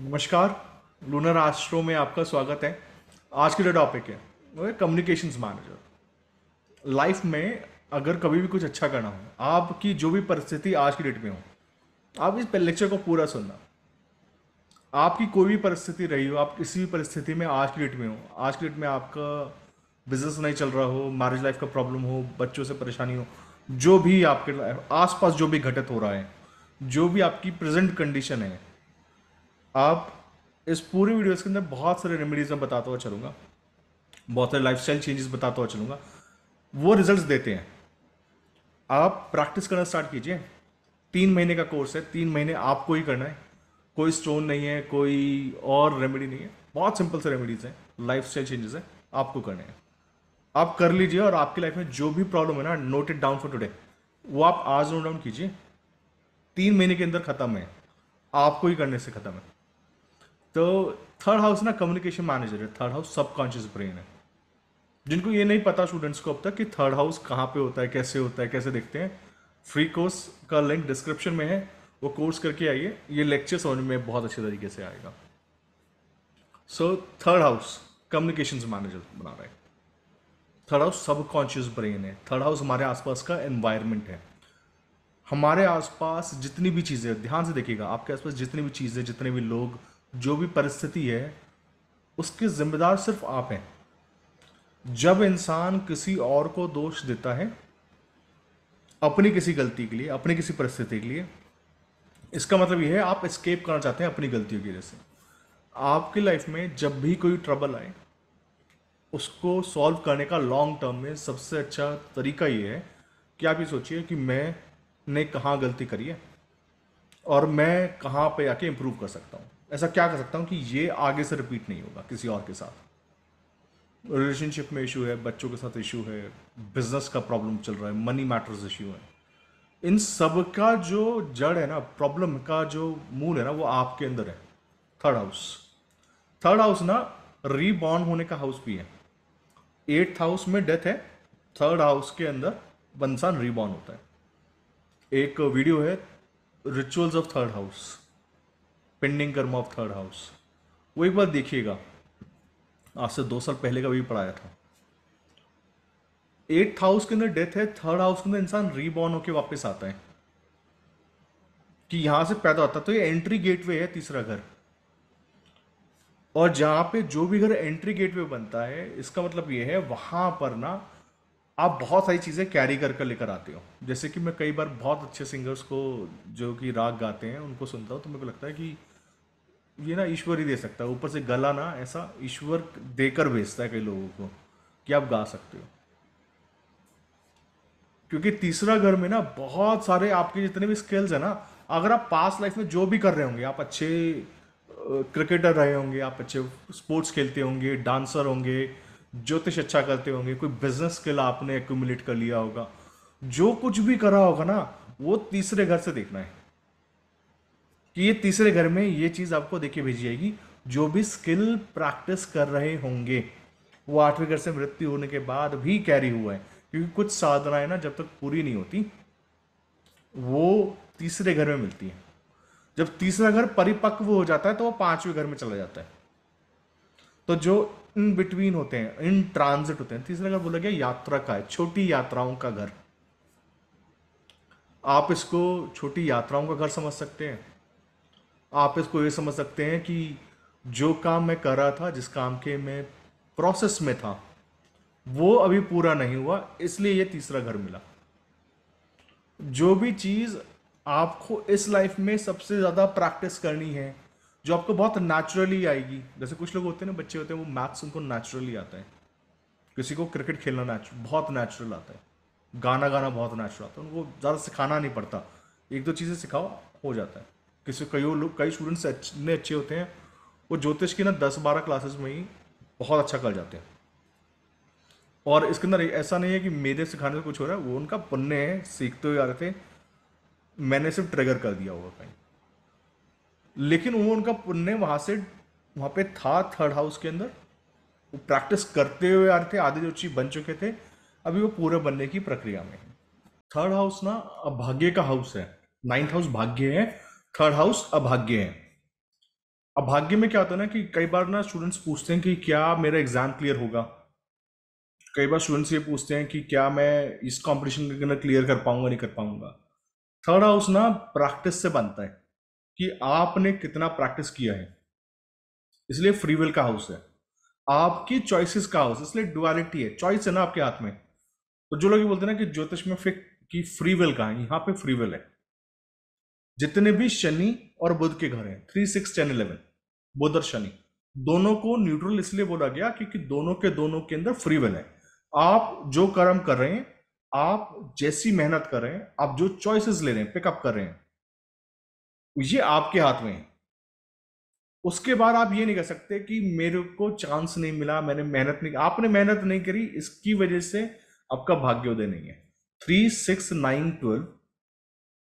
नमस्कार lunar astro में आपका स्वागत है आज का जो टॉपिक है वो है कम्युनिकेशंस मैनेजर लाइफ में अगर कभी भी कुछ अच्छा करना हो आपकी जो भी परिस्थिति आज की डेट में हो आप इस लेक्चर को पूरा सुनना आपकी कोई भी परिस्थिति रही हो आप किसी भी परिस्थिति में आज की डेट में हो आज की डेट में आपका बिजनेस नहीं चल रहा हो मैरिज लाइफ का प्रॉब्लम हो बच्चों से परेशानी हो जो भी आपके आसपास जो भी घटित हो रहा है जो भी आपकी प्रेजेंट कंडीशन है आप इस पूरी वीडियोस के अंदर बहुत सारे रेमेडीज में बताता हुआ चलूँगा बहुत सारे लाइफ चेंजेस बताता हुआ चलूंगा वो रिजल्ट देते हैं आप प्रैक्टिस करना स्टार्ट कीजिए तीन महीने का कोर्स है तीन महीने आपको ही करना है कोई स्टोन नहीं है कोई और रेमेडी नहीं है बहुत सिंपल से रेमेडीज हैं लाइफ स्टाइल चेंजेस हैं आपको करने हैं आप कर लीजिए और आपकी लाइफ में जो भी प्रॉब्लम है ना note it down for today वो आप आज नोट डाउन कीजिए तीन महीने के अंदर ख़त्म है आपको ही करने से ख़त्म है तो थर्ड हाउस ना कम्युनिकेशन मैनेजर है थर्ड हाउस सबकॉन्शियस ब्रेन है जिनको ये नहीं पता स्टूडेंट्स को अब तक कि थर्ड हाउस कहाँ पे होता है कैसे होता है कैसे देखते हैं फ्री कोर्स का लिंक डिस्क्रिप्शन में है वो कोर्स करके आइए ये लेक्चर समझ में बहुत अच्छे तरीके से आएगा so third house communication manager बना रहे थर्ड हाउस सबकॉन्शियस ब्रेन है थर्ड हाउस हमारे आसपास का एनवायरमेंट है हमारे आसपास जितनी भी चीज़ें ध्यान से देखिएगा आपके आसपास जितनी भी चीज़ें जितने भी लोग जो भी परिस्थिति है उसके ज़िम्मेदार सिर्फ आप हैं जब इंसान किसी और को दोष देता है अपनी किसी गलती के लिए अपनी किसी परिस्थिति के लिए इसका मतलब यह है आप स्केप करना चाहते हैं अपनी गलतियों की वजह से आपकी लाइफ में जब भी कोई ट्रबल आए उसको सॉल्व करने का लॉन्ग टर्म में सबसे अच्छा तरीका ये है कि आप ये सोचिए कि मैंने कहाँ गलती करी है और मैं कहाँ पे आके इम्प्रूव कर सकता हूँ ऐसा क्या कर सकता हूँ कि ये आगे से रिपीट नहीं होगा किसी और के साथ रिलेशनशिप में इशू है बच्चों के साथ इशू है बिजनेस का प्रॉब्लम चल रहा है मनी मैटर्स इशू है इन सब का जो जड़ है ना प्रॉब्लम का जो मूल है ना वो आपके अंदर है थर्ड हाउस थर्ड हाउस ना रीबॉर्न होने का हाउस भी है एट्थ हाउस में डेथ है थर्ड हाउस के अंदर इंसान रीबॉर्न होता है एक वीडियो है rituals of third house pending karma of third house वो एक बार देखिएगा आज से दो साल पहले का भी पढ़ाया था एट्थ हाउस के अंदर डेथ है थर्ड हाउस के अंदर इंसान रीबॉर्न होकर वापस आता है कि यहां से पैदा होता है तो ये एंट्री गेटवे है तीसरा घर और जहां पे जो भी घर एंट्री गेटवे बनता है इसका मतलब ये है वहां पर ना आप बहुत सारी चीज़ें कैरी कर कर लेकर आते हो जैसे कि मैं कई बार बहुत अच्छे सिंगर्स को जो कि राग गाते हैं उनको सुनता हूँ तो मेरे को लगता है कि ये ना ईश्वर ही दे सकता है ऊपर से गला ना ऐसा ईश्वर देकर भेजता है कई लोगों को कि आप गा सकते हो क्योंकि तीसरा घर में ना बहुत सारे आपके जितने भी स्किल्स है ना अगर आप पास लाइफ में जो भी कर रहे होंगे आप अच्छे क्रिकेटर रहे होंगे आप अच्छे स्पोर्ट्स खेलते होंगे डांसर होंगे ज्योतिष अच्छा करते होंगे कोई बिजनेस स्किल आपने एक्यूमुलेट कर लिया होगा जो कुछ भी करा होगा ना वो तीसरे घर से देखना है कि ये तीसरे घर में ये चीज़ आपको देखे भेजी जाएगी जो भी स्किल प्रैक्टिस कर रहे होंगे वो आठवें घर से मृत्यु होने के बाद भी कैरी हुआ है क्योंकि कुछ साधनाएं ना जब तक पूरी नहीं होती वो तीसरे घर में मिलती हैं जब तीसरा घर परिपक्व हो जाता है तो वो पांचवें घर में चला जाता है तो जो इन बिटवीन होते हैं इन ट्रांजिट होते हैं तीसरा घर बोला गया यात्रा का है छोटी यात्राओं का घर आप इसको छोटी यात्राओं का घर समझ सकते हैं आप इसको ये समझ सकते हैं कि जो काम मैं कर रहा था जिस काम के मैं प्रोसेस में था वो अभी पूरा नहीं हुआ इसलिए ये तीसरा घर मिला जो भी चीज़ आपको इस लाइफ में सबसे ज़्यादा प्रैक्टिस करनी है जो आपको बहुत नेचुरली आएगी जैसे कुछ लोग होते हैं ना बच्चे होते हैं वो मैथ्स उनको नेचुरली आता है किसी को क्रिकेट खेलना नेचुरल बहुत नेचुरल आता है गाना गाना बहुत नेचुरल आता है उनको ज़्यादा सिखाना नहीं पड़ता एक दो चीज़ें सिखाओ हो जाता है किसी कई लोग कई स्टूडेंट्स इतने अच्छे होते हैं वो ज्योतिष की ना दस बारह क्लासेस में ही बहुत अच्छा कर जाते हैं और इसके अंदर ऐसा नहीं है कि मेरे सिखाने से कुछ हो रहा है वो उनका पुण्य है सीखते हुए आ रहे थे मैंने सिर्फ ट्रिगर कर दिया होगा कहीं लेकिन वो उनका पुण्य वहाँ से वहाँ पे था थर्ड हाउस के अंदर वो प्रैक्टिस करते हुए आ रहे थे आधे जो चीज़ बन चुके थे अभी वो पूरे बनने की प्रक्रिया में थर्ड हाउस ना भाग्य का हाउस है नाइन्थ हाउस भाग्य है थर्ड हाउस अभाग्य है अभाग्य में क्या होता है ना कि कई बार ना स्टूडेंट्स पूछते हैं कि क्या मेरा एग्जाम क्लियर होगा कई बार स्टूडेंट्स ये पूछते हैं कि क्या मैं इस कॉम्पिटिशन के अंदर क्लियर कर पाऊंगा नहीं कर पाऊंगा थर्ड हाउस ना प्रैक्टिस से बनता है कि आपने कितना प्रैक्टिस किया है इसलिए फ्रीविल का हाउस है आपकी चॉइसेस का हाउस इसलिए डुअलिटी है चॉइस है ना आपके हाथ में तो जो लोग ये बोलते हैं ना कि ज्योतिष में फिक की फ्रीविल का है यहाँ पे फ्रीविल है जितने भी शनि और बुध के घर हैं three six ten eleven Budh और शनि दोनों को न्यूट्रल इसलिए बोला गया क्योंकि दोनों के दोनों के अंदर फ्री विल है आप जो कर्म कर रहे हैं आप जैसी मेहनत कर रहे हैं आप जो चॉइसेस ले रहे हैं पिकअप कर रहे हैं ये आपके हाथ में है उसके बाद आप ये नहीं कह सकते कि मेरे को चांस नहीं मिला मैंने मेहनत नहीं आपने मेहनत नहीं करी इसकी वजह से आपका भाग्योदय नहीं है थ्री सिक्स नाइन ट्वेल्व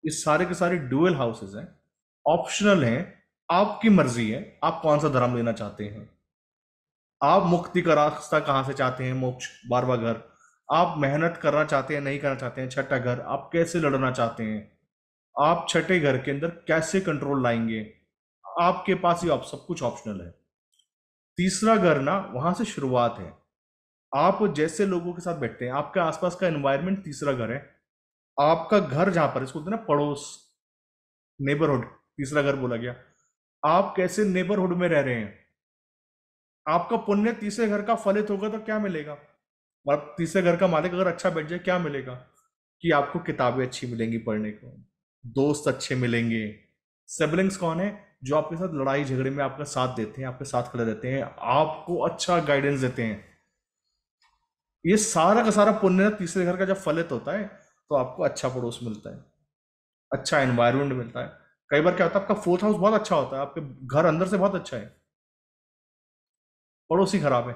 ये सारे के सारे डुअल हाउसेज हैं ऑप्शनल हैं आपकी मर्जी है आप कौन सा धर्म लेना चाहते हैं आप मुक्ति का रास्ता कहाँ से चाहते हैं मोक्ष बारवा घर आप मेहनत करना चाहते हैं नहीं करना चाहते हैं छठा घर आप कैसे लड़ना चाहते हैं आप छठे घर के अंदर कैसे कंट्रोल लाएंगे आपके पास ही आप सब कुछ ऑप्शनल है तीसरा घर ना वहां से शुरुआत है आप जैसे लोगों के साथ बैठते हैं आपके आसपास का एनवायरनमेंट तीसरा घर है आपका घर जहां पर इसको ना पड़ोस नेबरहुड तीसरा घर बोला गया आप कैसे नेबरहुड में रह रहे हैं आपका पुण्य तीसरे घर का फलित होगा तो क्या मिलेगा मतलब तीसरे घर का मालिक अगर अच्छा बैठ जाए क्या मिलेगा कि आपको किताबें अच्छी मिलेंगी पढ़ने को दोस्त अच्छे मिलेंगे सिबलिंग्स कौन है जो आपके साथ लड़ाई झगड़े में आपका साथ देते हैं आपके साथ खड़े रहते हैं आपको अच्छा गाइडेंस देते हैं ये सारा का सारा पुण्य तीसरे घर का जब फलित होता है तो आपको अच्छा पड़ोस मिलता है अच्छा एनवायरमेंट मिलता है कई बार क्या होता है आपका फोर्थ हाउस बहुत अच्छा होता है आपके घर अंदर से बहुत अच्छा है पड़ोसी खराब है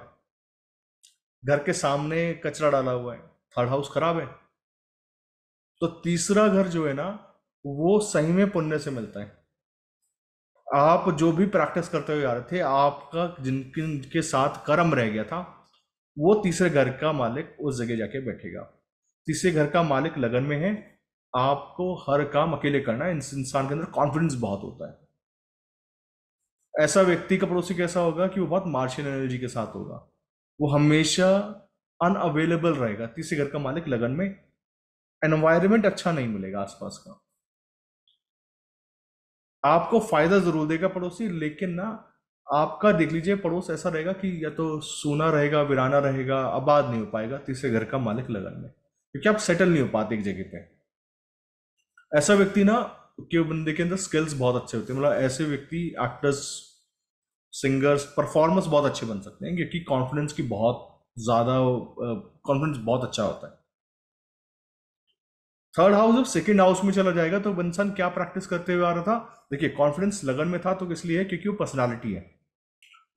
घर के सामने कचरा डाला हुआ है थर्ड हाउस खराब है तो तीसरा घर जो है ना वो सही में पुण्य से मिलता है आप जो भी प्रैक्टिस करते हुए आ रहे थे आपका जिन के साथ कर्म रह गया था वो तीसरे घर का मालिक उस जगह जाके बैठेगा तीसरे घर का मालिक लगन में है आपको हर काम अकेले करना है इंसान के अंदर कॉन्फिडेंस बहुत होता है ऐसा व्यक्ति का पड़ोसी कैसा होगा कि वो बहुत मार्शल एनर्जी के साथ होगा वो हमेशा अनअवेलेबल रहेगा तीसरे घर का मालिक लगन में एनवायरमेंट अच्छा नहीं मिलेगा आसपास का आपको फायदा जरूर देगा पड़ोसी लेकिन ना आपका देख लीजिए पड़ोस ऐसा रहेगा कि या तो सोना रहेगा वीराना रहेगा आबाद नहीं हो पाएगा तीसरे घर का मालिक लगन में क्योंकि आप सेटल नहीं हो पाते एक जगह पे ऐसा व्यक्ति ना के बंदे के अंदर स्किल्स बहुत अच्छे होते हैं मतलब ऐसे व्यक्ति एक्टर्स सिंगर्स परफॉर्मर्स बहुत अच्छे बन सकते हैं क्योंकि कॉन्फिडेंस की बहुत ज़्यादा कॉन्फिडेंस बहुत अच्छा होता है थर्ड हाउस जब सेकेंड हाउस में चला जाएगा तो इंसान क्या प्रैक्टिस करते हुए आ रहा था देखिए कॉन्फिडेंस लगन में था तो इसलिए है क्योंकि वो पर्सनालिटी है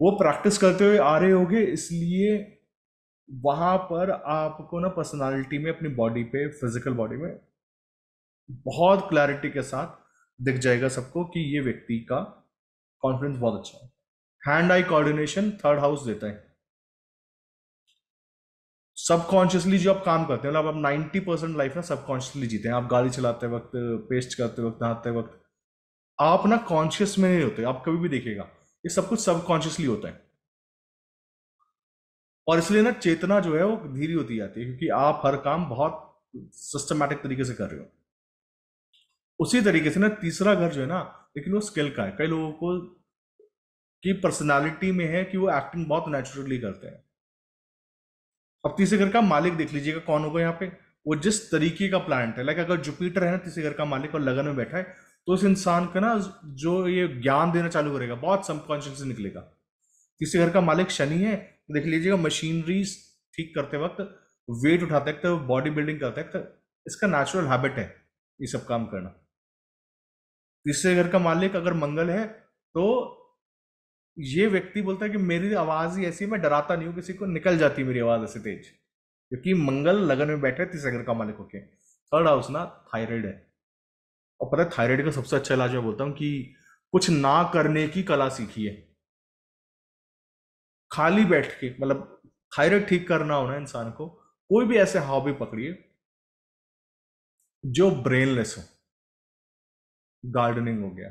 वो प्रैक्टिस करते हुए आ रहे होंगे इसलिए वहां पर आपको ना पर्सनालिटी में अपनी बॉडी पे फिजिकल बॉडी में बहुत क्लैरिटी के साथ दिख जाएगा सबको कि ये व्यक्ति का कॉन्फिडेंस बहुत अच्छा है hand eye coordination third house देता है सबकॉन्शियसली जो आप काम करते हैं आप नाइन्टी परसेंट लाइफ ना सबकॉन्शियसली जीते हैं आप गाड़ी चलाते वक्त पेस्ट करते वक्त नहाते वक्त आप ना कॉन्शियस में नहीं होते आप कभी भी देखिएगा ये सब कुछ सबकॉन्शियसली होता है और इसलिए ना चेतना जो है वो धीरे होती जाती है क्योंकि आप हर काम बहुत सिस्टमैटिक तरीके से कर रहे हो उसी तरीके से ना तीसरा घर जो है ना लेकिन वो स्किल का है कई लोगों को की पर्सनालिटी में है कि वो एक्टिंग बहुत नेचुरली करते हैं अब तीसरे घर का मालिक देख लीजिएगा कौन होगा यहाँ पे वो जिस तरीके का प्लांट है लाइक अगर जुपिटर है ना तीसरे घर का मालिक और लगन में बैठा है तो उस इंसान का ना जो ये ज्ञान देना चालू करेगा बहुत सबकॉन्शियस निकलेगा तीसरे घर का मालिक शनि है देख लीजिएगा मशीनरी ठीक करते वक्त वेट उठाते वक्त बॉडी बिल्डिंग करते वक्त इसका नेचुरल हैबिट है ये सब काम करना तीसरे घर का मालिक अगर मंगल है तो ये व्यक्ति बोलता है कि मेरी आवाज ही ऐसी मैं डराता नहीं हूँ किसी को निकल जाती मेरी आवाज ऐसे तेज क्योंकि मंगल लगन में बैठे तीसरे घर का मालिक होके थर्ड हाउस ना थायराइड है और पता है थायराइड का सबसे अच्छा इलाज मैं बोलता हूँ कि कुछ ना करने की कला सीखी है खाली बैठ के मतलब थायराइड ठीक करना हो ना इंसान को कोई भी ऐसे हॉबी पकड़िए जो ब्रेनलेस हो गार्डनिंग हो गया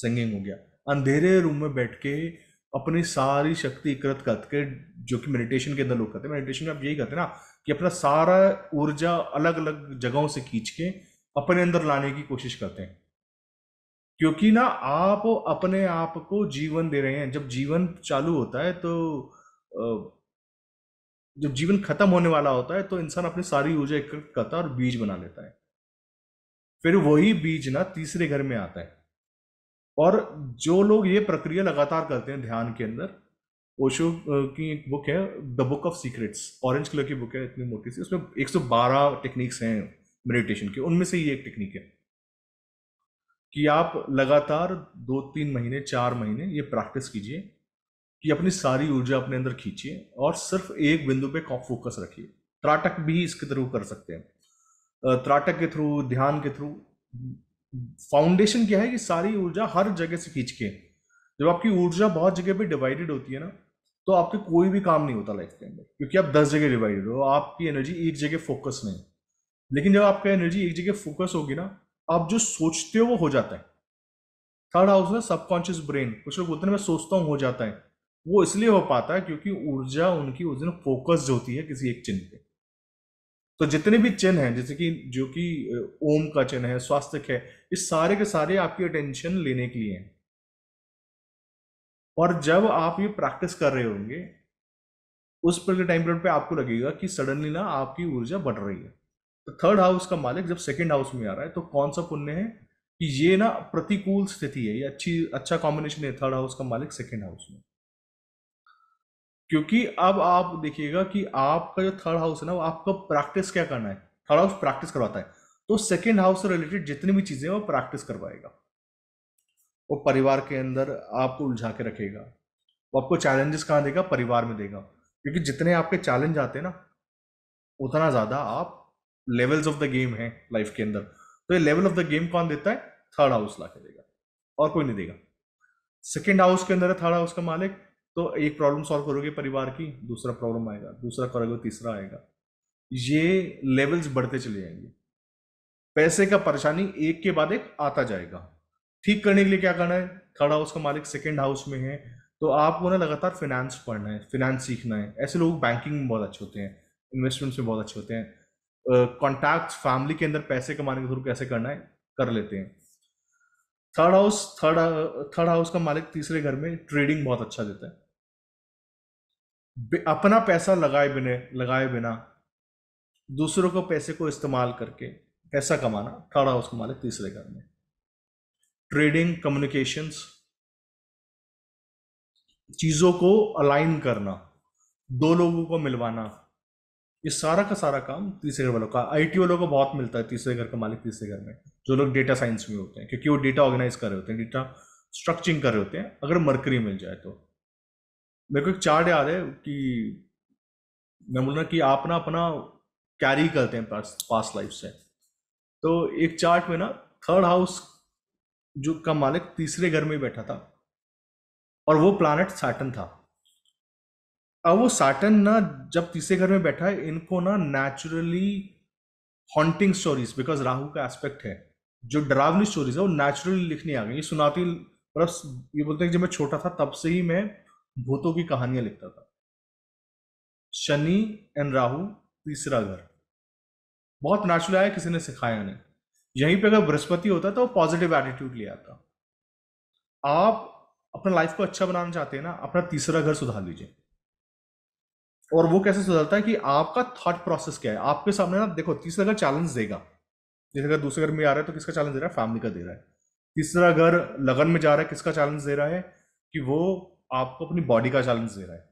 सिंगिंग हो गया अंधेरे रूम में बैठ के अपनी सारी शक्ति एकत्रित करके जो कि मेडिटेशन के अंदर लोग करते हैं मेडिटेशन में आप यही करते हैं ना कि अपना सारा ऊर्जा अलग अलग जगहों से खींच के अपने अंदर लाने की कोशिश करते हैं क्योंकि ना आप अपने आप को जीवन दे रहे हैं जब जीवन चालू होता है तो जब जीवन खत्म होने वाला होता है तो इंसान अपनी सारी ऊर्जा एक करता है और बीज बना लेता है फिर वही बीज ना तीसरे घर में आता है और जो लोग ये प्रक्रिया लगातार करते हैं ध्यान के अंदर ओशो की एक बुक है the book of secrets orange colour की बुक है इतनी मोटी सी उसमें 112 टेक्निक्स हैं मेडिटेशन की उनमें से ही एक टेक्निक है कि आप लगातार दो तीन महीने चार महीने ये प्रैक्टिस कीजिए कि अपनी सारी ऊर्जा अपने अंदर खींचिए और सिर्फ एक बिंदु पे फोकस रखिए त्राटक भी इसके थ्रू कर सकते हैं त्राटक के थ्रू ध्यान के थ्रू फाउंडेशन क्या है कि सारी ऊर्जा हर जगह से खींच के जब आपकी ऊर्जा बहुत जगह पे डिवाइडेड होती है ना तो आपके कोई भी काम नहीं होता लाइफ के अंदर क्योंकि आप दस जगह डिवाइडेड हो आपकी एनर्जी एक जगह फोकस नहीं लेकिन जब आपका एनर्जी एक जगह फोकस होगी ना आप जो सोचते हो वो हो जाता है थर्ड हाउस है सबकॉन्शियस ब्रेन कुछ लोग बोलते हैं मैं सोचता हूँ हो जाता है वो इसलिए हो पाता है क्योंकि ऊर्जा उनकी उस दिन फोकस्ड होती है किसी एक चिन्ह पे तो जितने भी चिन्ह हैं जैसे कि जो कि ओम का चिन्ह है स्वास्थ्य है इस सारे के सारे आपकी अटेंशन लेने के लिए हैं और जब आप ये प्रैक्टिस कर रहे होंगे उस पर टाइम पीरियड पे आपको लगेगा कि सडनली ना आपकी ऊर्जा बढ़ रही है तो थर्ड हाउस का मालिक जब सेकेंड हाउस में आ रहा है तो कौन सा पुण्य है कि ये ना प्रतिकूल स्थिति है ये अच्छी अच्छा कॉम्बिनेशन है थर्ड हाउस का मालिक सेकेंड हाउस में क्योंकि अब आप देखिएगा कि आपका जो थर्ड हाउस है ना वो आपका प्रैक्टिस क्या करना है थर्ड हाउस प्रैक्टिस करवाता है तो सेकेंड हाउस से रिलेटेड जितनी भी चीजें वो प्रैक्टिस करवाएगा वो परिवार के अंदर आपको उलझा के रखेगा वो आपको चैलेंजेस कहाँ देगा परिवार में देगा क्योंकि जितने आपके चैलेंज आते हैं ना उतना ज्यादा आप लेवल्स ऑफ द गेम है लाइफ के अंदर तो ये लेवल ऑफ द गेम कौन देता है थर्ड हाउस ला के देगा और कोई नहीं देगा सेकेंड हाउस के अंदर है थर्ड हाउस का मालिक तो एक प्रॉब्लम सॉल्व करोगे परिवार की दूसरा प्रॉब्लम आएगा दूसरा करोगे तीसरा आएगा ये लेवल्स बढ़ते चले जाएंगे पैसे का परेशानी एक के बाद एक आता जाएगा ठीक करने के लिए क्या करना है थर्ड हाउस का मालिक सेकेंड हाउस में है तो आपको ना लगातार फिनेंस पढ़ना है फिनेंस सीखना है ऐसे लोग बैंकिंग में बहुत अच्छे होते हैं इन्वेस्टमेंट्स में बहुत अच्छे होते हैं कॉन्टैक्ट फैमिली के अंदर पैसे कमाने के थ्रू कैसे करना है कर लेते हैं third house third third house का मालिक तीसरे घर में ट्रेडिंग बहुत अच्छा देता है अपना पैसा लगाए बिना लगाए बिना दूसरों को पैसे को इस्तेमाल करके पैसा कमाना थर्ड हाउस का मालिक तीसरे घर में ट्रेडिंग कम्युनिकेशंस चीजों को अलाइन करना दो लोगों को मिलवाना ये सारा का सारा काम तीसरे घर वालों का आई वालों को बहुत मिलता है तीसरे घर का मालिक तीसरे घर में जो लोग डेटा साइंस में होते हैं क्योंकि वो डेटा ऑर्गेनाइज कर रहे होते हैं डेटा स्ट्रक्चरिंग कर रहे होते हैं अगर मरकरी मिल जाए तो मेरे को एक चार्ट याद है कि मैं बोल रहा कि आप ना अपना कैरी करते हैं पास पास लाइफ से तो एक चार्ट में ना थर्ड हाउस जो का मालिक तीसरे घर में बैठा था और वो प्लानट सैटन था अब वो साटन ना जब तीसरे घर में बैठा है इनको ना naturally haunting stories because Rahu का एस्पेक्ट है जो डरावनी स्टोरीज है वो नेचुरली लिखनी आ गई ये सुनाती मतलब ये बोलते हैं जब मैं छोटा था तब से ही मैं भूतों की कहानियां लिखता था शनि एंड राहु तीसरा घर बहुत नेचुरल आया किसी ने सिखाया नहीं यहीं पे अगर बृहस्पति होता तो पॉजिटिव एटीट्यूड ले आता आप अपना लाइफ को अच्छा बनाना चाहते हैं ना अपना तीसरा घर सुधार लीजिए और वो कैसे सुधरता है कि आपका थॉट प्रोसेस क्या है आपके सामने ना देखो तीसरा घर चैलेंज देगा जैसे अगर दूसरे घर में आ रहा है तो किसका चैलेंज दे रहा है फैमिली का दे रहा है तीसरा घर लगन में जा रहा है किसका चैलेंज दे रहा है कि वो आपको अपनी बॉडी का चैलेंज दे रहा है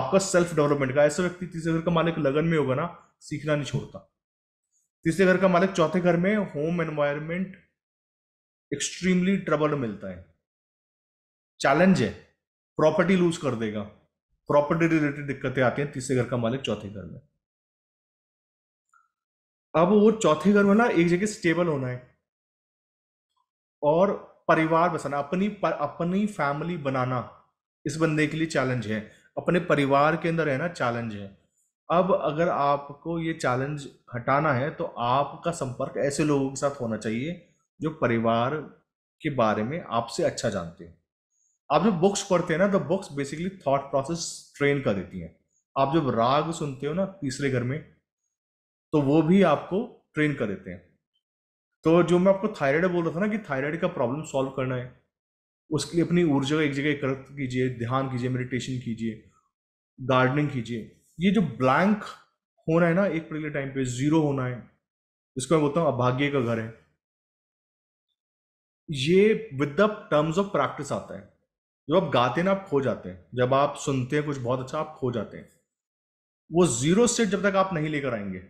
आपका सेल्फ डेवलपमेंट का ऐसा व्यक्ति तीसरे घर का मालिक लगन में होगा ना सीखना नहीं छोड़ता तीसरे घर का मालिक चौथे घर में होम एनवायरमेंट एक्सट्रीमली ट्रबल मिलता है चैलेंज है प्रॉपर्टी लूज कर देगा प्रॉपर्टी रिलेटेड दिक्कतें आती हैं तीसरे घर का मालिक चौथे घर में अब वो चौथे घर में ना एक जगह स्टेबल होना है और परिवार बसाना अपनी पर, अपनी फैमिली बनाना इस बंदे के लिए चैलेंज है अपने परिवार के अंदर रहना चैलेंज है अब अगर आपको ये चैलेंज हटाना है तो आपका संपर्क ऐसे लोगों के साथ होना चाहिए जो परिवार के बारे में आपसे अच्छा जानते हैं आप जब बुक्स पढ़ते हैं ना तो books basically thought process train कर देती हैं आप जब राग सुनते हो ना तीसरे घर में तो वो भी आपको ट्रेन कर देते हैं तो जो मैं आपको थायराइड बोल रहा था ना कि थायराइड का प्रॉब्लम सॉल्व करना है उसके लिए अपनी ऊर्जा एक जगह एकत्र कीजिए ध्यान कीजिए मेडिटेशन कीजिए गार्डनिंग कीजिए ये जो ब्लैंक होना है ना एक पर्टिकुलर टाइम पे जीरो होना है जिसको मैं बोलता हूँ अभाग्य का घर है ये with the terms of practice आता है जब आप गाते हैं ना आप खो जाते हैं जब आप सुनते हैं कुछ बहुत अच्छा आप खो जाते हैं वो जीरो स्टेट जब तक आप नहीं लेकर आएंगे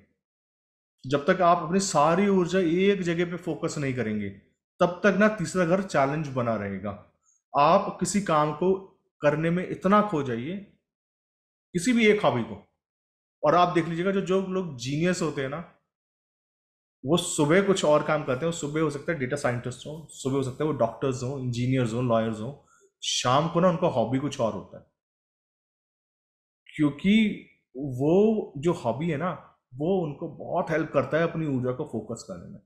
जब तक आप अपनी सारी ऊर्जा एक जगह पे फोकस नहीं करेंगे तब तक ना तीसरा घर चैलेंज बना रहेगा आप किसी काम को करने में इतना खो जाइए किसी भी एक हॉबी को और आप देख लीजिएगा जो जो लोग जीनियस होते हैं ना वो सुबह कुछ और काम करते हैं सुबह हो सकता है डेटा साइंटिस्ट हो सुबह हो सकता है वो डॉक्टर्स हो इंजीनियर्स हो लॉयर्स हों शाम को ना उनका हॉबी कुछ और होता है क्योंकि वो जो हॉबी है ना वो उनको बहुत हेल्प करता है अपनी ऊर्जा को फोकस करने में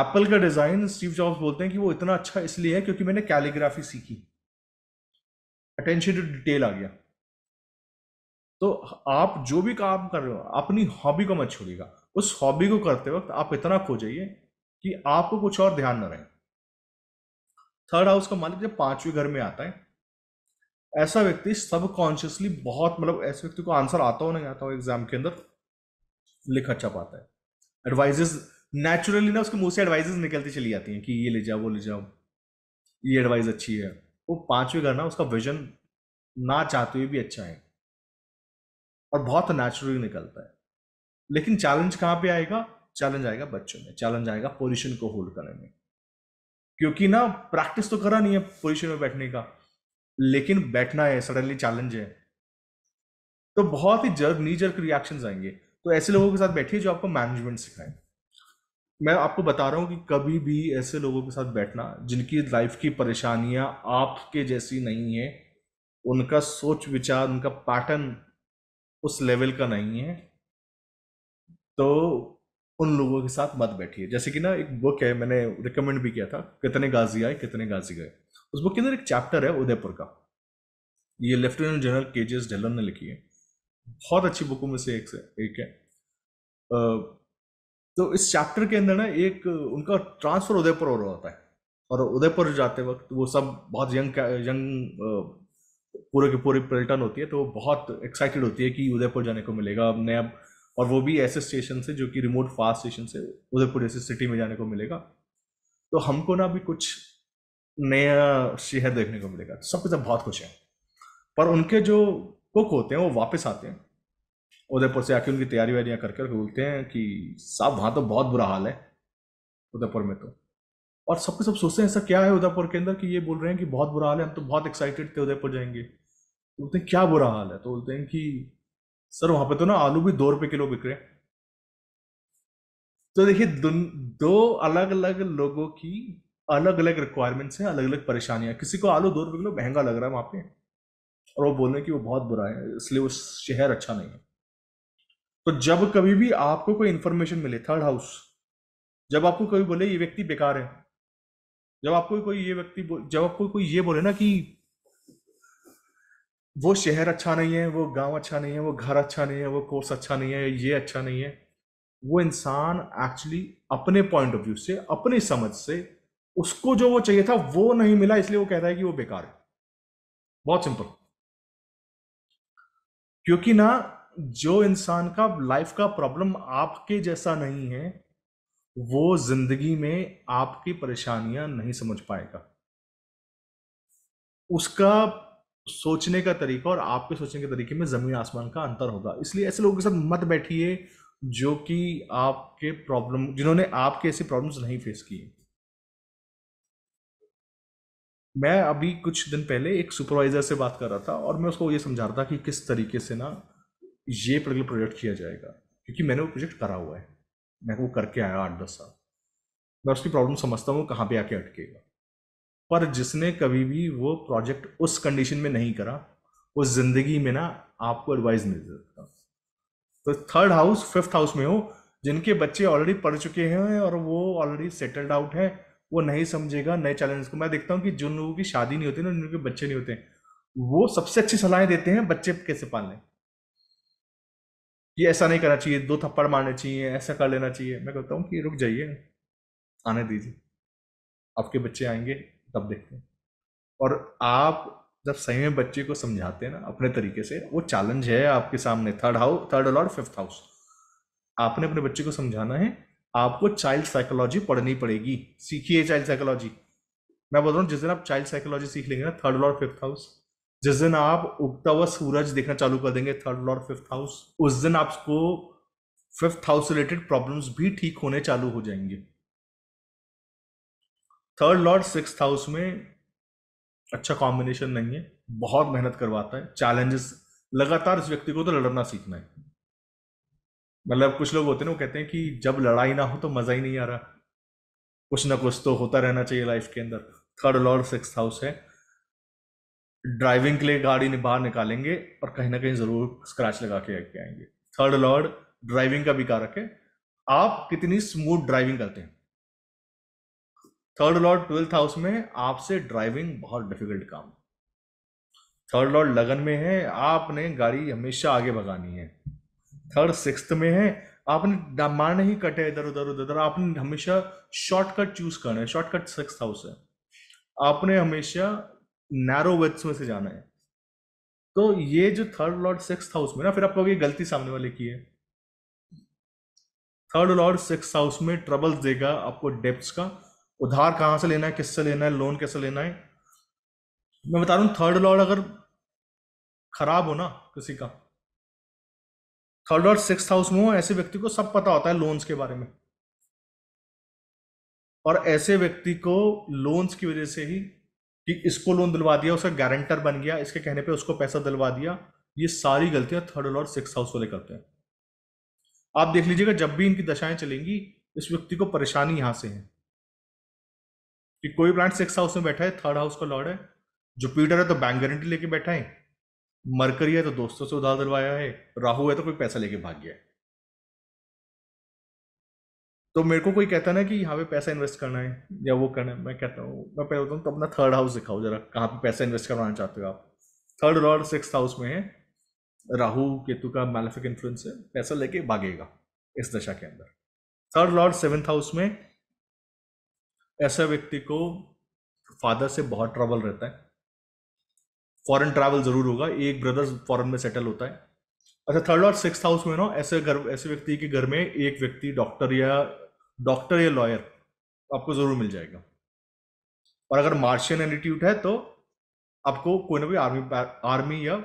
एप्पल का डिजाइन स्टीव जॉब्स बोलते हैं कि वो इतना अच्छा इसलिए है क्योंकि मैंने कैलीग्राफी सीखी अटेंशन टू डिटेल आ गया तो आप जो भी काम कर रहे हो अपनी हॉबी को मत छोड़िएगा उस हॉबी को करते वक्त आप इतना खो जाइए कि आपको कुछ और ध्यान न रहे थर्ड हाउस का मालिक जब पांचवें घर में आता है ऐसा व्यक्ति सबकॉन्शियसली बहुत मतलब ऐसे व्यक्ति को आंसर आता हो नहीं आता हो एग्जाम के अंदर लिख अच्छा पाता है एडवाइजेस नेचुरली ना उसके मुंह से एडवाइजेस निकलती चली जाती हैं कि ये ले जाओ वो ले जाओ ये एडवाइस अच्छी है वो पांचवें घर ना उसका विजन ना चाहते हुए भी अच्छा है और बहुत नेचुरली निकलता है लेकिन चैलेंज कहाँ पे आएगा चैलेंज आएगा बच्चों में चैलेंज आएगा पोजिशन को होल्ड करने में क्योंकि ना प्रैक्टिस तो करा नहीं है पोजिशन में बैठने का लेकिन बैठना है सडनली चैलेंज है तो बहुत ही जर्ग नी रिएक्शन आएंगे तो ऐसे लोगों के साथ बैठिए जो आपको मैनेजमेंट सिखाए मैं आपको बता रहा हूं कि कभी भी ऐसे लोगों के साथ बैठना जिनकी लाइफ की परेशानियां आपके जैसी नहीं है उनका सोच विचार उनका पैटर्न उस लेवल का नहीं है तो उन लोगों के साथ मत बैठिए जैसे कि ना एक बुक है मैंने रिकमेंड भी किया था कितने गाजी आए कितने गाजी गए उस बुक के अंदर एक चैप्टर है उदयपुर का ये लेफ्टिनेंट जनरल के जे एस ढिल्लन ने लिखी है बहुत अच्छी बुकों में से एक से एक है तो इस चैप्टर के अंदर ना एक उनका ट्रांसफर उदयपुर हो रहा होता है और उदयपुर जाते वक्त वो सब बहुत यंग यंग पूरे के पूरे पर्यटन होती है तो वो बहुत एक्साइटेड होती है कि उदयपुर जाने को मिलेगा अब नया और वो भी ऐसे स्टेशन से जो कि रिमोट फास्ट स्टेशन से उदयपुर जैसे सिटी में जाने को मिलेगा तो हमको ना भी कुछ नया शहर देखने को मिलेगा सबके सब बहुत खुश हैं पर उनके जो कुक होते हैं वो वापस आते हैं उदयपुर से आके उनकी तैयारी वैयारियाँ करके बोलते हैं कि साहब वहाँ तो बहुत बुरा हाल है उदयपुर में तो और सबके सब सोचते हैं ऐसा क्या है उदयपुर के अंदर कि ये बोल रहे हैं कि बहुत बुरा हाल है हम तो बहुत एक्साइटेड थे उदयपुर जाएंगे बोलते हैं क्या बुरा हाल है तो बोलते हैं कि सर वहां पे तो ना आलू भी दो रुपए किलो बिक रहे हैं तो देखिए दो अलग अलग लोगों की अलग अलग रिक्वायरमेंट्स हैं अलग अलग परेशानियां किसी को आलू दो रुपए किलो महंगा लग रहा है वहां पे और वो बोल रहे हैं कि वो बहुत बुरा है इसलिए वो शहर अच्छा नहीं है तो जब कभी भी आपको कोई इंफॉर्मेशन मिले थर्ड हाउस जब आपको कभी बोले ये व्यक्ति बेकार है जब आपको कोई ये व्यक्ति जब आपको कोई ये बोले ना कि वो शहर अच्छा नहीं है वो गांव अच्छा नहीं है वो घर अच्छा नहीं है वो कोर्स अच्छा नहीं है ये अच्छा नहीं है वो इंसान एक्चुअली अपने पॉइंट ऑफ व्यू से अपनी समझ से उसको जो वो चाहिए था वो नहीं मिला इसलिए वो कहता है कि वो बेकार है बहुत सिंपल क्योंकि ना जो इंसान का लाइफ का प्रॉब्लम आपके जैसा नहीं है वो जिंदगी में आपकी परेशानियां नहीं समझ पाएगा उसका सोचने का तरीका और आपके सोचने के तरीके में ज़मीन आसमान का अंतर होगा इसलिए ऐसे लोगों के साथ मत बैठिए जो कि आपके प्रॉब्लम जिन्होंने आपके ऐसे प्रॉब्लम्स नहीं फेस किए मैं अभी कुछ दिन पहले एक सुपरवाइज़र से बात कर रहा था और मैं उसको ये समझा रहा था कि किस तरीके से ना ये पर्टिकुलर प्रोजेक्ट किया जाएगा क्योंकि मैंने वो प्रोजेक्ट करा हुआ है मैं वो करके आया आठ दस साल मैं उसकी प्रॉब्लम समझता हूँ कहाँ पर आके अटकेगा पर जिसने कभी भी वो प्रोजेक्ट उस कंडीशन में नहीं करा उस जिंदगी में ना आपको एडवाइस मिल सकता तो थर्ड हाउस फिफ्थ हाउस में हो जिनके बच्चे ऑलरेडी पढ़ चुके हैं और वो ऑलरेडी सेटल्ड आउट है वो नहीं समझेगा नए चैलेंज को मैं देखता हूँ कि जिन लोगों की शादी नहीं होती ना जिनके बच्चे नहीं होते वो सबसे अच्छी सलाहें देते हैं बच्चे कैसे पालने ये ऐसा नहीं करना चाहिए दो थप्पड़ मारने चाहिए ऐसा कर लेना चाहिए मैं कहता हूँ कि रुक जाइए आने दीजिए आपके बच्चे आएंगे तब देखते हैं और आप जब सही में बच्चे को समझाते हैं ना अपने तरीके से वो चैलेंज है आपके सामने थर्ड हाउस थर्ड और फिफ्थ हाउस आपने अपने बच्चे को समझाना है आपको चाइल्ड साइकोलॉजी पढ़नी पड़ेगी सीखिए चाइल्ड साइकोलॉजी मैं बोल रहा हूँ जिस दिन आप चाइल्ड साइकोलॉजी सीख लेंगे ना थर्ड लॉर्ड फिफ्थ हाउस जिस दिन आप उगता हुआ सूरज देखना चालू कर देंगे थर्ड लॉर्ड फिफ्थ हाउस उस दिन आपको फिफ्थ हाउस रिलेटेड प्रॉब्लम्स भी ठीक होने चालू हो जाएंगे थर्ड लॉर्ड सिक्स हाउस में अच्छा कॉम्बिनेशन नहीं है बहुत मेहनत करवाता है चैलेंजेस लगातार इस व्यक्ति को तो लड़ना सीखना है मतलब कुछ लोग होते हैं वो कहते हैं कि जब लड़ाई ना हो तो मजा ही नहीं आ रहा कुछ ना कुछ तो होता रहना चाहिए लाइफ के अंदर थर्ड लॉर्ड सिक्स हाउस है ड्राइविंग के लिए गाड़ी बाहर निकालेंगे और कहीं ना कहीं जरूर स्क्रैच लगा के आएंगे थर्ड लॉर्ड ड्राइविंग का भी कारक है आप कितनी स्मूथ ड्राइविंग करते हैं थर्ड लॉर्ड ट्वेल्थ हाउस में आपसे ड्राइविंग बहुत डिफिकल्ट काम थर्ड लॉर्ड लगन में है आपने गाड़ी हमेशा आगे भगानी है थर्ड सिक्स में है आपने मारने ही कटे इधर उधर उधर उधर आपने हमेशा शॉर्टकट चूज करना है शॉर्टकट सिक्स हाउस है आपने हमेशा नैरो वेथ्स में से जाना है तो ये जो थर्ड लॉर्ड सिक्स हाउस में ना फिर आप कहोगे गलती सामने वाले की है थर्ड लॉर्ड सिक्स हाउस में ट्रबल्स देगा आपको डेप्थ का उधार कहां से लेना है किससे लेना है लोन कैसे लेना है मैं बता रहा हूं थर्ड लॉर्ड अगर खराब हो ना किसी का थर्ड और सिक्स हाउस में हो ऐसे व्यक्ति को सब पता होता है लोन्स के बारे में और ऐसे व्यक्ति को लोन्स की वजह से ही कि इसको लोन दिलवा दिया उसका गारंटर बन गया इसके कहने पे उसको पैसा दिलवा दिया ये सारी गलतियां थर्ड और सिक्स हाउस वाले करते हैं आप देख लीजिएगा जब भी इनकी दशाएं चलेंगी इस व्यक्ति को परेशानी यहां से है कि कोई प्लांट सिक्स हाउस में बैठा है थर्ड हाउस का लॉर्ड है जुपिटर है तो बैंक गारंटी लेके बैठा है मरकरी है तो दोस्तों से उधार दिलवाया है राहु है तो कोई पैसा लेके भाग गया है तो मेरे को कोई कहता ना कि यहाँ पे पैसा इन्वेस्ट करना है या वो करना है मैं कहता हूँ मैं पहले होता तो अपना थर्ड हाउस दिखाओ जरा कहाँ पे पैसा इन्वेस्ट करवाना चाहते हो आप थर्ड लॉर्ड सिक्स हाउस में है राहु केतु का मैलिफिक इन्फ्लुएंस है पैसा लेके भागेगा इस दशा के अंदर थर्ड लॉर्ड सेवन्थ हाउस में ऐसा व्यक्ति को फादर से बहुत ट्रैवल रहता है फॉरेन ट्रैवल जरूर होगा एक ब्रदर फॉरेन में सेटल होता है अच्छा थर्ड और सिक्स हाउस में ना ऐसे घर ऐसे व्यक्ति के घर में एक व्यक्ति डॉक्टर या डॉक्टर या लॉयर आपको जरूर मिल जाएगा और अगर मार्शियन एटीट्यूड है तो आपको कोई ना कोई आर्मी आर्मी या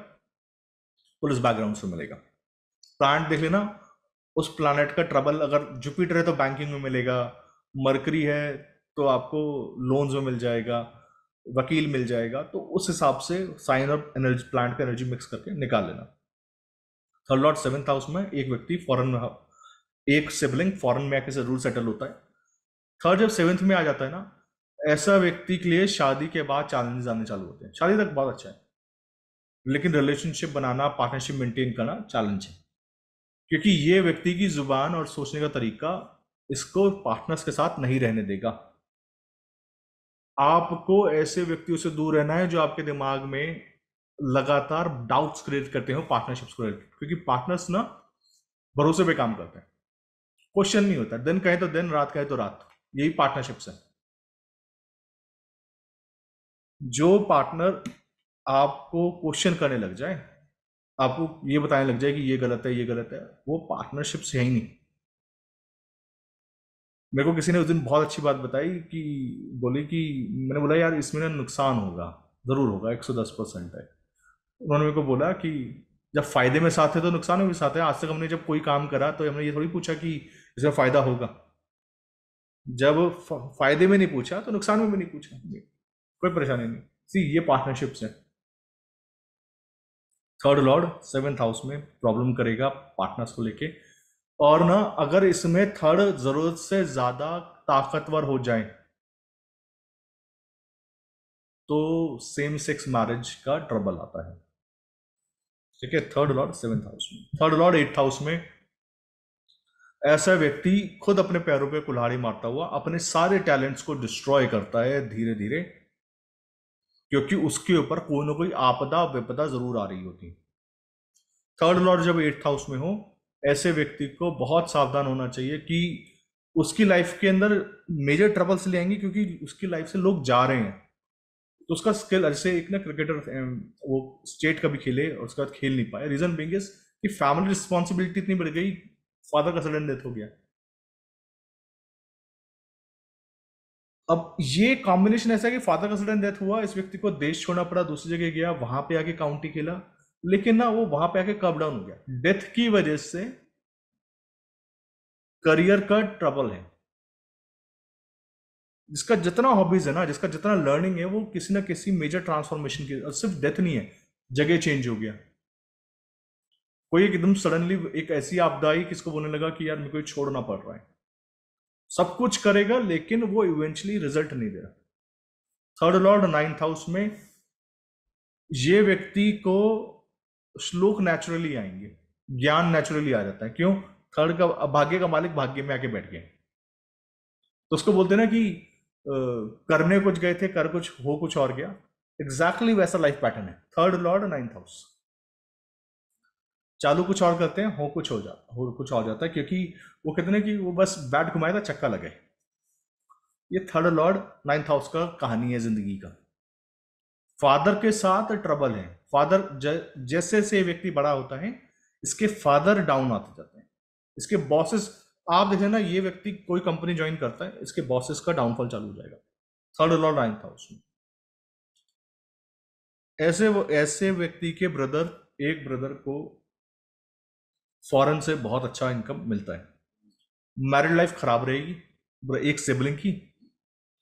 पुलिस बैकग्राउंड से मिलेगा प्लांट देख लेना उस प्लानट का ट्रबल अगर जुपिटर है तो बैंकिंग में मिलेगा मरकरी है तो आपको लोन्स में मिल जाएगा वकील मिल जाएगा तो उस हिसाब से साइन अप एनर्जी प्लांट का एनर्जी मिक्स करके निकाल लेना थर्ड लॉट सेवेंथ हाउस में एक व्यक्ति फॉरन में एक सिबलिंग फॉरन में आके जरूर सेटल होता है थर्ड जब सेवन्थ में आ जाता है ना ऐसा व्यक्ति के लिए शादी के बाद चैलेंजेस आने चालू होते हैं शादी तक बहुत अच्छा है लेकिन रिलेशनशिप बनाना पार्टनरशिप मेंटेन करना चैलेंज है क्योंकि ये व्यक्ति की जुबान और सोचने का तरीका इसको पार्टनर्स के साथ नहीं रहने देगा आपको ऐसे व्यक्तियों से दूर रहना है जो आपके दिमाग में लगातार डाउट्स क्रिएट करते हो पार्टनरशिप्स क्रिएट क्योंकि पार्टनर्स ना भरोसे पे काम करते हैं क्वेश्चन नहीं होता दिन कहे तो दिन रात कहे तो रात यही पार्टनरशिप्स है जो पार्टनर आपको क्वेश्चन करने लग जाए आपको ये बताने लग जाए कि ये गलत है ये गलत है वो पार्टनरशिप्स है ही नहीं मेरे को किसी ने उस दिन बहुत अच्छी बात बताई कि बोली कि मैंने बोला यार इसमें ना नुकसान होगा ज़रूर होगा एक सौ दस परसेंट है उन्होंने मेरे को बोला कि जब फ़ायदे में साथ है तो नुकसान में भी साथ है आज तक हमने जब कोई काम करा तो हमने ये थोड़ी पूछा कि इसमें फ़ायदा होगा जब फ़ायदे में नहीं पूछा तो नुकसान में भी नहीं पूछा कोई परेशानी नहीं सी ये पार्टनरशिप्स हैं थर्ड लॉर्ड सेवेंथ हाउस में प्रॉब्लम करेगा पार्टनर्स को लेके और ना अगर इसमें थर्ड जरूरत से ज्यादा ताकतवर हो जाए तो सेम सेक्स मैरिज का ट्रबल आता है ठीक है थर्ड लॉर्ड सेवेंथ हाउस में थर्ड लॉर्ड एट्थ हाउस में ऐसा व्यक्ति खुद अपने पैरों पे कुल्हाड़ी मारता हुआ अपने सारे टैलेंट्स को डिस्ट्रॉय करता है धीरे धीरे क्योंकि उसके ऊपर कोई ना कोई आपदा विपदा जरूर आ रही होती है थर्ड लॉर्ड जब एट्थ हाउस में हो ऐसे व्यक्ति को बहुत सावधान होना चाहिए कि उसकी लाइफ के अंदर मेजर ट्रबल्स ले आएंगे क्योंकि उसकी लाइफ से लोग जा रहे हैं तो उसका स्किल जैसे एक ना क्रिकेटर वो स्टेट का भी खेले और उसके बाद खेल नहीं पाया रीजन बिंग इज कि फैमिली रिस्पॉन्सिबिलिटी इतनी बढ़ गई फादर का सडन डेथ हो गया अब ये कॉम्बिनेशन ऐसा है कि फादर का सडन डेथ हुआ इस व्यक्ति को देश छोड़ना पड़ा दूसरी जगह गया वहां पे आके काउंटी खेला लेकिन ना वो वहां पे आके कब डाउन हो गया डेथ की वजह से करियर का ट्रबल है जिसका जितना हॉबीज है ना जिसका जितना लर्निंग है वो किसी ना किसी मेजर ट्रांसफॉर्मेशन की सिर्फ डेथ नहीं है जगह चेंज हो गया कोई एकदम सडनली एक ऐसी आपदा आई किसको बोलने लगा कि यार मेरे को छोड़ना पड़ रहा है सब कुछ करेगा लेकिन वो इवेंचुअली रिजल्ट नहीं दे रहा थर्ड लॉर्ड नाइन्थ हाउस में ये व्यक्ति को श्लोक नेचुरली आएंगे ज्ञान नेचुरली आ जाता है क्यों थर्ड का भाग्य का मालिक भाग्य में आके बैठ गए तो उसको बोलते ना कि करने कुछ गए थे कर कुछ हो कुछ और गया एग्जैक्टली exactly वैसा लाइफ पैटर्न है थर्ड लॉर्ड नाइन्थ हाउस चालू कुछ और करते हैं हो कुछ हो जाता हो कुछ और जाता है क्योंकि वो कहते ना कि वो बस बैट घुमाए था चक्का लगे ये थर्ड लॉर्ड नाइन्थ हाउस का कहानी है जिंदगी का फादर के साथ ट्रबल है फादर जैसे से व्यक्ति बड़ा होता है इसके फादर डाउन आते जाते हैं इसके बॉसेस आप देखें ना ये व्यक्ति कोई कंपनी ज्वाइन करता है इसके बॉसेस का डाउनफॉल चालू हो जाएगा थर्ड लॉर्ड आइन था उसमें ऐसे वो ऐसे व्यक्ति के ब्रदर एक ब्रदर को फॉरेन से बहुत अच्छा इनकम मिलता है मैरिड लाइफ खराब रहेगी एक सिबलिंग की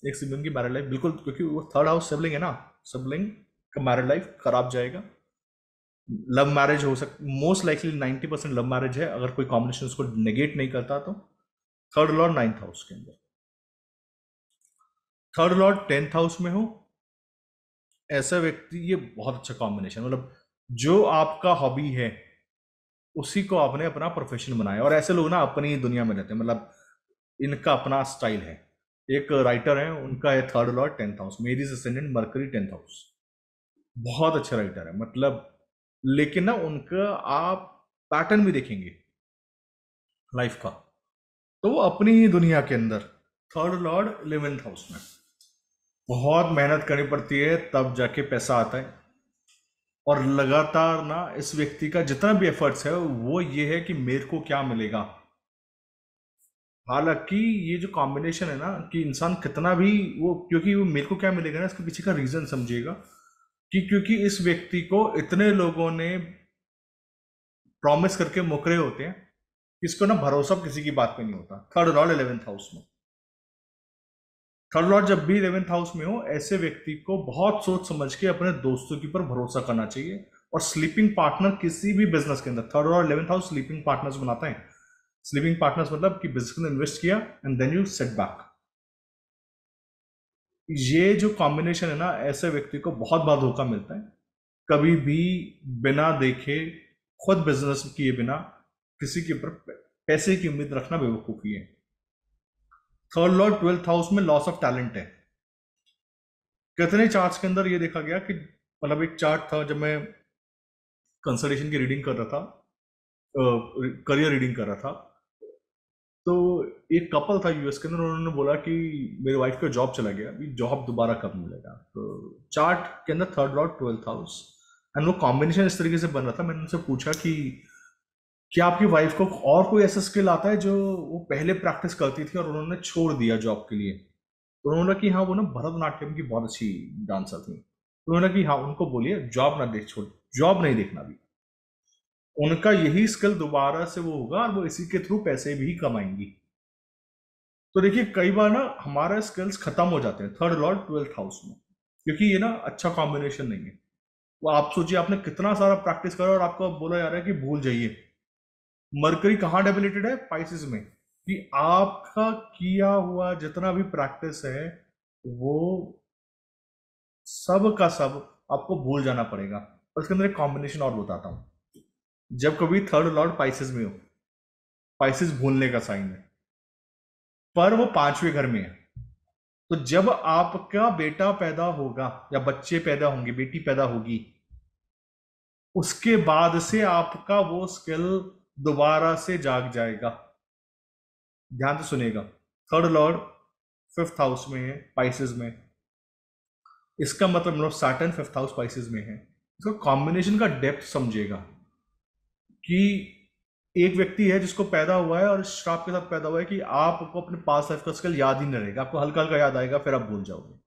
एक सिबलिंग की मैरिड लाइफ बिल्कुल क्योंकि वो थर्ड हाउस सिबलिंग है ना सिबलिंग का मैरिड लाइफ खराब जाएगा लव मैरिज हो सक most likely ninety percent love marriage है अगर कोई कॉम्बिनेशन उसको नेगेट नहीं करता तो थर्ड लॉर्ड नाइन्थ हाउस के अंदर थर्ड लॉर्ड टेंथ हाउस में हो ऐसा व्यक्ति ये बहुत अच्छा कॉम्बिनेशन मतलब जो आपका हॉबी है उसी को आपने अपना प्रोफेशन बनाया और ऐसे लोग ना अपनी दुनिया में रहते हैं मतलब इनका अपना स्टाइल है एक राइटर है उनका है थर्ड लॉर्ड टेंथ हाउस मेरी मरकरी टेंथ हाउस बहुत अच्छा राइटर है मतलब लेकिन ना उनका आप पैटर्न भी देखेंगे लाइफ का तो वो अपनी ही दुनिया के अंदर थर्ड लॉर्ड इलेवेंथ हाउस में बहुत मेहनत करनी पड़ती है तब जाके पैसा आता है और लगातार ना इस व्यक्ति का जितना भी एफर्ट्स है वो ये है कि मेरे को क्या मिलेगा हालांकि ये जो कॉम्बिनेशन है ना कि इंसान कितना भी वो क्योंकि वो मेरे को क्या मिलेगा ना इसके पीछे का रीजन समझिएगा कि क्योंकि इस व्यक्ति को इतने लोगों ने प्रॉमिस करके मुकरे होते हैं इसको ना भरोसा किसी की बात पे नहीं होता थर्ड लॉर्ड इलेवेंथ हाउस में थर्ड लॉर्ड जब भी इलेवेंथ हाउस में हो ऐसे व्यक्ति को बहुत सोच समझ के अपने दोस्तों के ऊपर भरोसा करना चाहिए और स्लीपिंग पार्टनर किसी भी बिजनेस के अंदर थर्ड और इलेवेंथ हाउस स्लीपिंग पार्टनर्स बनाते हैं स्लीपिंग पार्टनर्स मतलब कि बिजनेस में इन्वेस्ट किया and then you set back ये जो कॉम्बिनेशन है ना ऐसे व्यक्ति को बहुत बार धोखा मिलता है कभी भी बिना देखे खुद बिजनेस किए बिना किसी के ऊपर पैसे की उम्मीद रखना बेवकूफ़ी है थर्ड लॉ ट्वेल्थ हाउस में लॉस ऑफ टैलेंट है कितने चार्ट्स के अंदर ये देखा गया कि मतलब एक चार्ट था जब मैं कंसल्टेशन की रीडिंग कर रहा था करियर रीडिंग कर रहा था तो एक कपल था यूएस के अंदर उन्होंने बोला कि मेरे वाइफ का जॉब चला गया अभी जॉब दोबारा कब मिलेगा तो चार्ट के अंदर third lord twelfth house and वो कॉम्बिनेशन इस तरीके से बन रहा था मैंने उनसे पूछा कि क्या आपकी वाइफ को और कोई ऐसा स्किल आता है जो वो पहले प्रैक्टिस करती थी और उन्होंने छोड़ दिया जॉब के लिए तो उन्होंने कि हाँ वो ना भरतनाट्यम की बहुत अच्छी डांसर थी तो उन्होंने कि हाँ उनको बोलिए जॉब ना देख छोड़ जॉब नहीं देखना भी उनका यही स्किल दोबारा से वो होगा और वो इसी के थ्रू पैसे भी कमाएंगी तो देखिए कई बार ना हमारा स्किल्स खत्म हो जाते हैं थर्ड लॉर्ड ट्वेल्थ हाउस में क्योंकि ये ना अच्छा कॉम्बिनेशन नहीं है वो आप सोचिए आपने कितना सारा प्रैक्टिस करा और आपको बोला जा रहा है कि भूल जाइए मरकरी कहाँ डेबिलेटेड है पाइसिस में कि आपका किया हुआ जितना भी प्रैक्टिस है वो सब का सब आपको भूल जाना पड़ेगा और इसके अंदर एक कॉम्बिनेशन और बताता हूँ जब कभी थर्ड लॉर्ड पाइसिस में हो पाइसिस भूलने का साइन है पर वो पांचवें घर में है तो जब आपका बेटा पैदा होगा या बच्चे पैदा होंगे बेटी पैदा होगी उसके बाद से आपका वो स्किल दोबारा से जाग जाएगा ध्यान से सुनेगा थर्ड लॉर्ड फिफ्थ हाउस में है पाइसिस में इसका मतलब सैटर्न फिफ्थ हाउस पाइसिस में है इसका कॉम्बिनेशन का डेप्थ समझेगा कि एक व्यक्ति है जिसको पैदा हुआ है और श्राप के साथ पैदा हुआ है कि आपको अपने पास लाइफ का स्किल याद ही नहीं रहेगा आपको हल्का हल्का याद आएगा फिर आप भूल जाओगे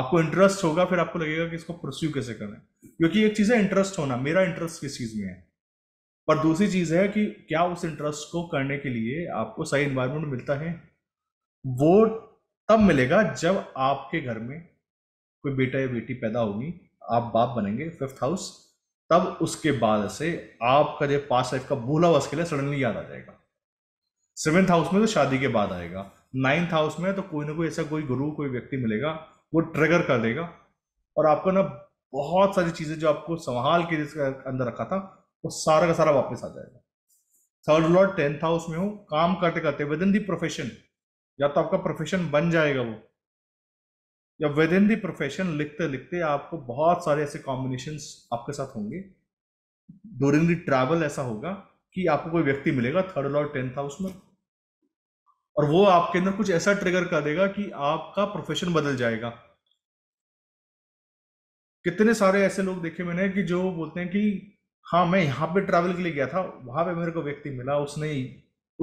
आपको इंटरेस्ट होगा फिर आपको लगेगा कि इसको प्रोस्यू कैसे करें क्योंकि एक चीज़ है इंटरेस्ट होना मेरा इंटरेस्ट किस चीज़ में है पर दूसरी चीज़ है कि क्या उस इंटरेस्ट को करने के लिए आपको सही इन्वायरमेंट मिलता है वो तब मिलेगा जब आपके घर में कोई बेटा या बेटी पैदा होगी आप बाप बनेंगे फिफ्थ हाउस तब उसके बाद से आपका जो पास लाइफ का बोला वस के लिए सडनली याद आ जाएगा सेवेंथ हाउस में तो शादी के बाद आएगा नाइन्थ हाउस में तो कोई ना कोई ऐसा कोई गुरु कोई व्यक्ति मिलेगा वो ट्रिगर कर देगा और आपको ना बहुत सारी चीजें जो आपको संभाल के जिसके अंदर रखा था वो सारा का सारा वापस आ जाएगा थर्ड लॉर्ड टेंथ हाउस में हो काम करते करते विद इन दी प्रोफेशन या तो आपका प्रोफेशन बन जाएगा वो या विद इन दी प्रोफेशन लिखते लिखते आपको बहुत सारे ऐसे कॉम्बिनेशन आपके साथ होंगे ड्यूरिंग द ट्रैवल ऐसा होगा कि आपको कोई व्यक्ति मिलेगा थर्ड लॉर टेंथ हाउस में और वो आपके अंदर कुछ ऐसा ट्रिगर कर देगा कि आपका प्रोफेशन बदल जाएगा कितने सारे ऐसे लोग देखे मैंने कि जो बोलते हैं कि हाँ मैं यहां पे ट्रैवल के लिए गया था वहां पे मेरे को व्यक्ति मिला उसने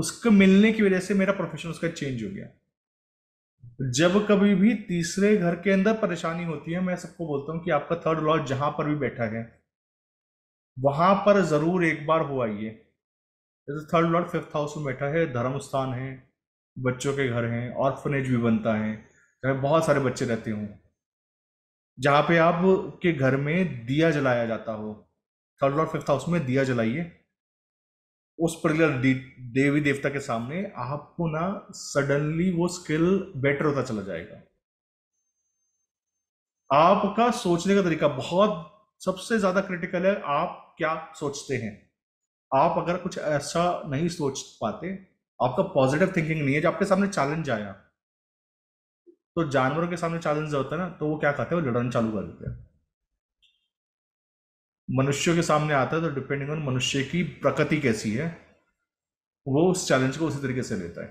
उसके मिलने की वजह से मेरा प्रोफेशन उसका चेंज हो गया जब कभी भी तीसरे घर के अंदर परेशानी होती है मैं सबको बोलता हूँ कि आपका थर्ड लॉज जहां पर भी बैठा है वहां पर जरूर एक बार हो आइए जैसे थर्ड लॉर्ड फिफ्थ हाउस में बैठा है धर्म स्थान है बच्चों के घर हैं ऑर्फनेज भी बनता है चाहे बहुत सारे बच्चे रहते हों जहाँ पे आप के घर में दिया जलाया जाता हो थर्ड लॉर्ड फिफ्थ हाउस में दिया जलाइए उस पर्टिकुलर देवी देवता के सामने आपको ना सडनली वो स्किल बेटर होता चला जाएगा आपका सोचने का तरीका बहुत सबसे ज्यादा क्रिटिकल है आप क्या सोचते हैं आप अगर कुछ ऐसा नहीं सोच पाते आपका पॉजिटिव थिंकिंग नहीं है जब आपके सामने चैलेंज आया तो जानवरों के सामने चैलेंज होता है ना तो वो क्या करते हैं वो लड़ना चालू कर देते हैं मनुष्यों के सामने आता है तो डिपेंडिंग ऑन मनुष्य की प्रकृति कैसी है वो उस चैलेंज को उसी तरीके से लेता है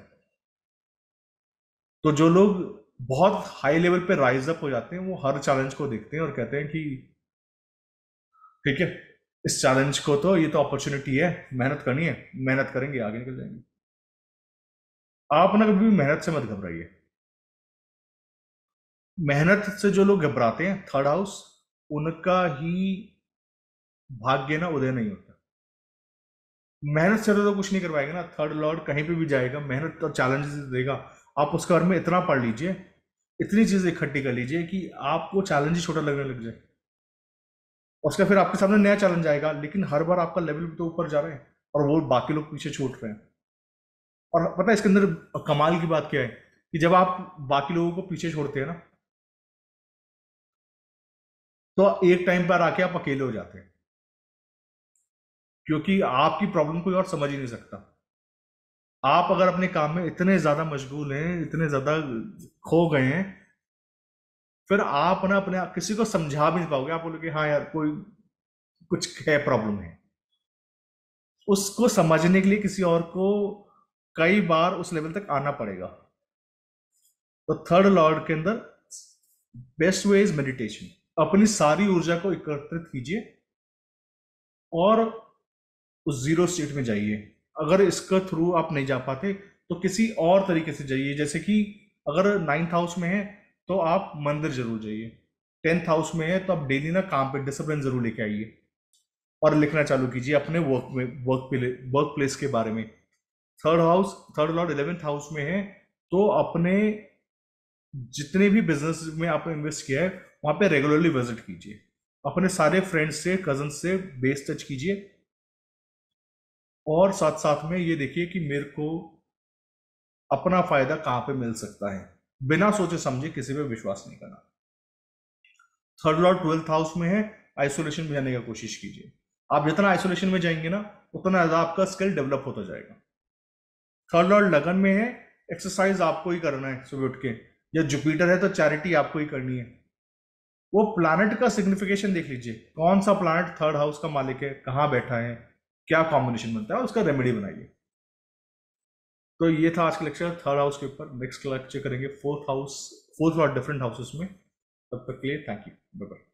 तो जो लोग बहुत हाई लेवल पे राइज अप हो जाते हैं वो हर चैलेंज को देखते हैं और कहते हैं कि ठीक है इस चैलेंज को तो ये तो अपॉर्चुनिटी है मेहनत करनी है मेहनत करेंगे आगे निकल जाएंगे आप ना कभी मेहनत से मत घबराइए मेहनत से जो लोग घबराते हैं थर्ड हाउस उनका ही भाग्य ना उदय नहीं होता मेहनत से तो, तो कुछ नहीं करवाएगा ना थर्ड लॉर्ड कहीं पे भी जाएगा मेहनत और चैलेंजेस तो देगा आप उसका घर में इतना पढ़ लीजिए इतनी चीजें इकट्ठी कर लीजिए कि आपको चैलेंज छोटा लगने लग जाए उसका फिर आपके सामने नया चैलेंज आएगा लेकिन हर बार आपका लेवल तो ऊपर जा रहा है और वो बाकी लोग पीछे छूट रहे हैं और पता है इसके अंदर कमाल की बात क्या है कि जब आप बाकी लोगों को पीछे छोड़ते हैं ना तो एक टाइम पर आके आप अकेले हो जाते हैं क्योंकि आपकी प्रॉब्लम कोई और समझ ही नहीं सकता आप अगर अपने काम में इतने ज्यादा मशगूल हैं इतने ज्यादा खो गए हैं फिर आप ना अपने आप किसी को समझा भी नहीं पाओगे आप बोलोगे हाँ यार कोई कुछ है प्रॉब्लम है उसको समझने के लिए किसी और को कई बार उस लेवल तक आना पड़ेगा तो थर्ड लॉर्ड के अंदर बेस्ट वे इज मेडिटेशन अपनी सारी ऊर्जा को एकत्रित कीजिए और उस जीरो स्टेट में जाइए अगर इसका थ्रू आप नहीं जा पाते तो किसी और तरीके से जाइए जैसे कि अगर नाइन्थ हाउस में है तो आप मंदिर जरूर जाइए टेंथ हाउस में है तो आप डेली ना काम पे डिसिप्लिन जरूर लेके आइए और लिखना चालू कीजिए अपने वर्क में वर्क वर्क प्लेस के बारे में third house third lord eleventh house में है तो अपने जितने भी बिजनेस में आपने इन्वेस्ट किया है वहाँ पे रेगुलरली विजिट कीजिए अपने सारे फ्रेंड्स से कजन से बेस टच कीजिए और साथ साथ में ये देखिए कि मेरे को अपना फायदा कहाँ पे मिल सकता है बिना सोचे समझे किसी पे विश्वास नहीं करना थर्ड लॉर्ड ट्वेल्थ हाउस में है आइसोलेशन में जाने का कोशिश कीजिए आप जितना आइसोलेशन में जाएंगे ना उतना ज़्यादा आपका स्किल डेवलप होता जाएगा थर्ड लॉर्ड लगन में है एक्सरसाइज आपको ही करना है सुबह उठ के या जुपिटर है तो चैरिटी आपको ही करनी है वो प्लानट का सिग्निफिकेशन देख लीजिए कौन सा प्लानट थर्ड हाउस का मालिक है कहाँ बैठा है क्या कॉम्बिनेशन बनता है उसका रेमेडी बनाइए तो ये था आज का लेक्चर थर्ड हाउस के ऊपर नेक्स्ट लेक्चर करेंगे फोर्थ हाउस फोर्थ और डिफरेंट हाउसेस में तब तक के लिए थैंक यू बाय